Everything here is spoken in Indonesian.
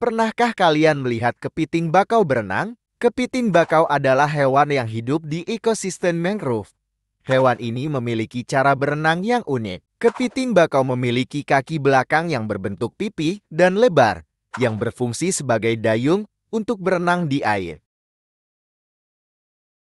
Pernahkah kalian melihat kepiting bakau berenang? Kepiting bakau adalah hewan yang hidup di ekosistem mangrove. Hewan ini memiliki cara berenang yang unik. Kepiting bakau memiliki kaki belakang yang berbentuk pipih dan lebar, yang berfungsi sebagai dayung untuk berenang di air.